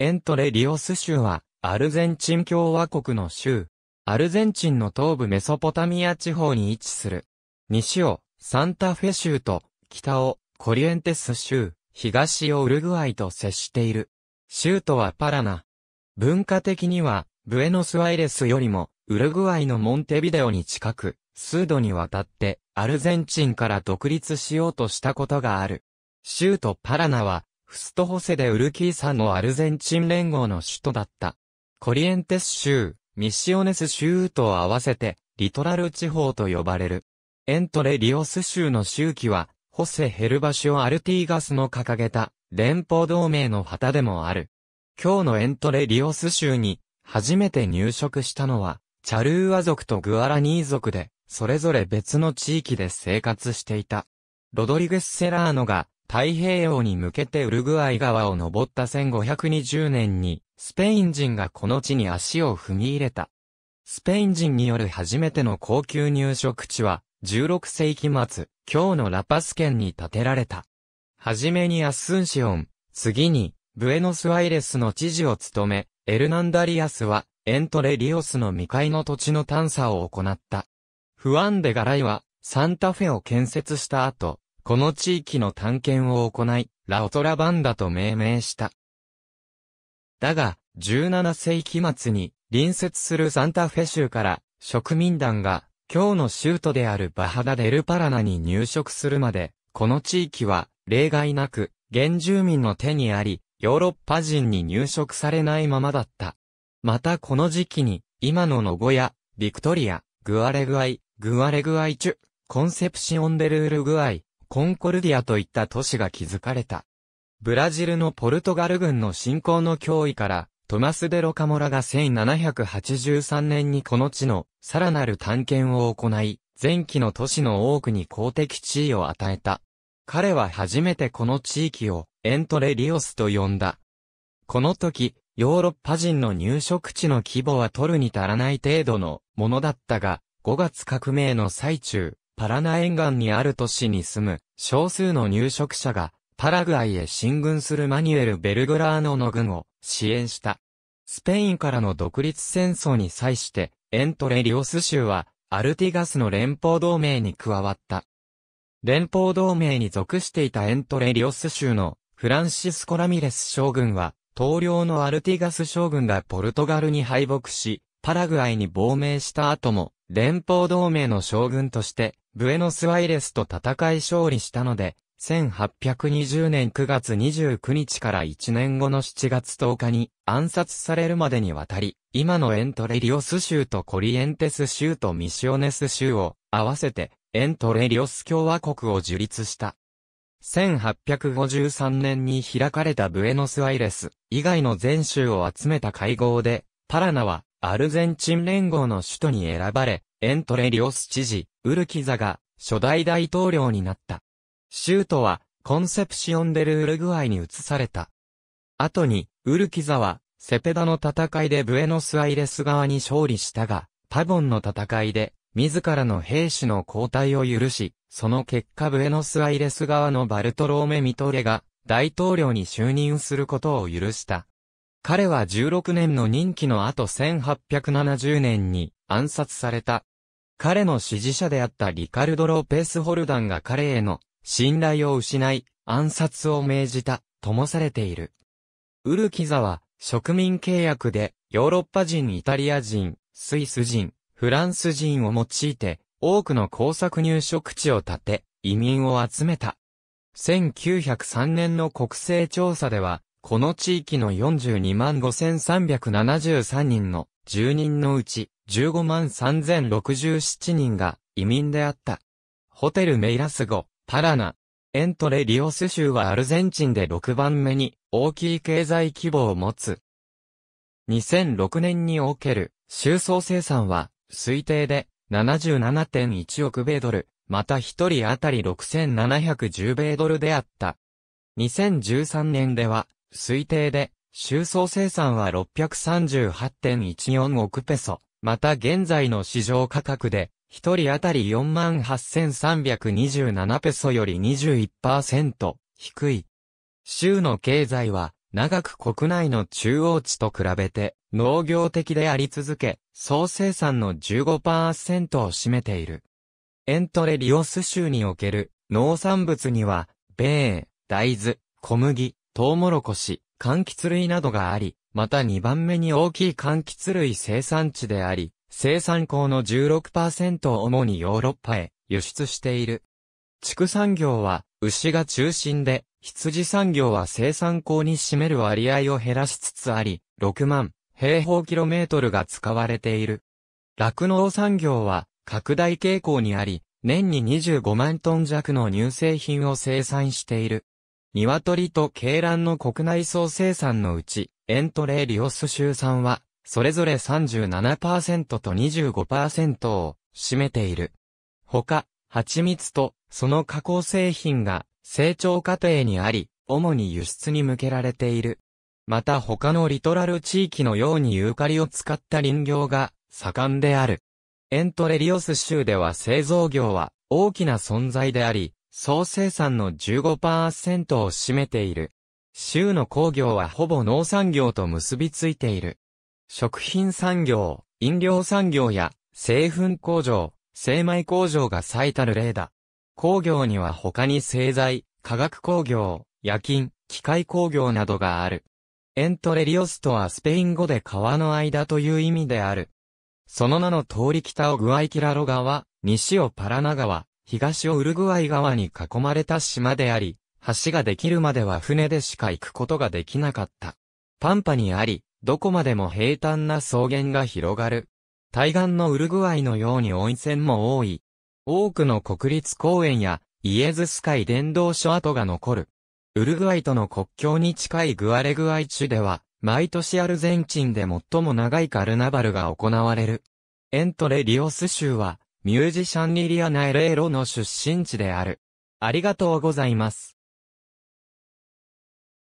エントレリオス州は、アルゼンチン共和国の州。アルゼンチンの東部メソポタミア地方に位置する。西を、サンタフェ州と、北を、コリエンテス州、東をウルグアイと接している。州都はパラナ。文化的には、ブエノスアイレスよりも、ウルグアイのモンテビデオに近く、数度にわたって、アルゼンチンから独立しようとしたことがある。州都パラナは、フストホセでウルキーサのアルゼンチン連合の首都だった。コリエンテス州、ミシオネス州と合わせて、リトラル地方と呼ばれる。エントレリオス州の周期は、ホセ・ヘルバシオ・アルティーガスの掲げた、連邦同盟の旗でもある。今日のエントレリオス州に、初めて入植したのは、チャルーア族とグアラニー族で、それぞれ別の地域で生活していた。ロドリゲス・セラーノが、太平洋に向けてウルグアイ川を登った1520年に、スペイン人がこの地に足を踏み入れた。スペイン人による初めての高級入植地は、16世紀末、今日のラパス県に建てられた。はじめにアスンシオン、次に、ブエノスアイレスの知事を務め、エルナンダリアスは、エントレリオスの未開の土地の探査を行った。フアンデガライは、サンタフェを建設した後、この地域の探検を行い、ラオトラバンダと命名した。だが、17世紀末に、隣接するサンタフェ州から、植民団が、今日の州都であるバハダ・デル・パラナに入植するまで、この地域は、例外なく、原住民の手にあり、ヨーロッパ人に入植されないままだった。またこの時期に、今のノゴヤ、ビクトリア、グアレグアイ、グアレグアイチュ、コンセプシオンデルールグアイ、コンコルディアといった都市が築かれた。ブラジルのポルトガル軍の侵攻の脅威から、トマス・デ・ロカモラが1783年にこの地のさらなる探検を行い、前期の都市の多くに公的地位を与えた。彼は初めてこの地域をエントレ・リオスと呼んだ。この時、ヨーロッパ人の入植地の規模は取るに足らない程度のものだったが、5月革命の最中、パラナ沿岸にある都市に住む少数の入植者がパラグアイへ進軍するマニュエル・ベルグラーノの軍を支援した。スペインからの独立戦争に際してエントレリオス州はアルティガスの連邦同盟に加わった。連邦同盟に属していたエントレリオス州のフランシスコ・ラミレス将軍は、東領のアルティガス将軍がポルトガルに敗北し、パラグアイに亡命した後も、連邦同盟の将軍として、ブエノスワイレスと戦い勝利したので、1820年9月29日から1年後の7月10日に暗殺されるまでにわたり、今のエントレリオス州とコリエンテス州とミシオネス州を合わせてエントレリオス共和国を樹立した。1853年に開かれたブエノスワイレス以外の全州を集めた会合で、パラナはアルゼンチン連合の首都に選ばれ、エントレリオス知事、ウルキザが初代大統領になった。州都はコンセプシオンデル・ウルグアイに移された。後に、ウルキザは、セペダの戦いでブエノスアイレス側に勝利したが、パボンの戦いで、自らの兵士の交代を許し、その結果ブエノスアイレス側のバルトローメ・ミトレが、大統領に就任することを許した。彼は16年の任期の後1870年に暗殺された。彼の支持者であったリカルド・ローペス・ホルダンが彼への信頼を失い暗殺を命じたともされている。ウルキザは植民契約でヨーロッパ人イタリア人、スイス人、フランス人を用いて多くの工作入植地を建て移民を集めた。1903年の国勢調査ではこの地域の42万5373人の住人のうち15万3067人が移民であった。ホテルメイラス語、パラナ。エントレリオス州はアルゼンチンで6番目に大きい経済規模を持つ。2006年における収総生産は推定で77.1億米ドル、また一人当たり6710米ドルであった。2013年では推定で、収総生産は638.14億ペソ。また現在の市場価格で、一人当たり48,327ペソより21%低い。州の経済は、長く国内の中央値と比べて、農業的であり続け、総生産の15%を占めている。エントレリオス州における農産物には、米、大豆、小麦、トウモロコシ、柑橘類などがあり、また2番目に大きい柑橘類生産地であり、生産校の16%を主にヨーロッパへ輸出している。畜産業は牛が中心で、羊産業は生産港に占める割合を減らしつつあり、6万平方キロメートルが使われている。酪農産業は拡大傾向にあり、年に25万トン弱の乳製品を生産している。鶏と鶏卵の国内総生産のうち、エントレーリオス州産は、それぞれ37%と25%を占めている。他、蜂蜜とその加工製品が成長過程にあり、主に輸出に向けられている。また他のリトラル地域のようにユーカリを使った林業が盛んである。エントレリオス州では製造業は大きな存在であり、総生産の15%を占めている。州の工業はほぼ農産業と結びついている。食品産業、飲料産業や製粉工場、精米工場が最たる例だ。工業には他に製材、化学工業、夜勤、機械工業などがある。エントレリオスとはスペイン語で川の間という意味である。その名の通り北をグアイキラロ川、西をパラナ川、東をウルグアイ側に囲まれた島であり、橋ができるまでは船でしか行くことができなかった。パンパにあり、どこまでも平坦な草原が広がる。対岸のウルグアイのように温泉も多い。多くの国立公園やイエズス海伝道所跡が残る。ウルグアイとの国境に近いグアレグアイ地では、毎年アルゼンチンで最も長いカルナバルが行われる。エントレリオス州は、ミュージシャンリリアナ・エレーロの出身地である。ありがとうございます。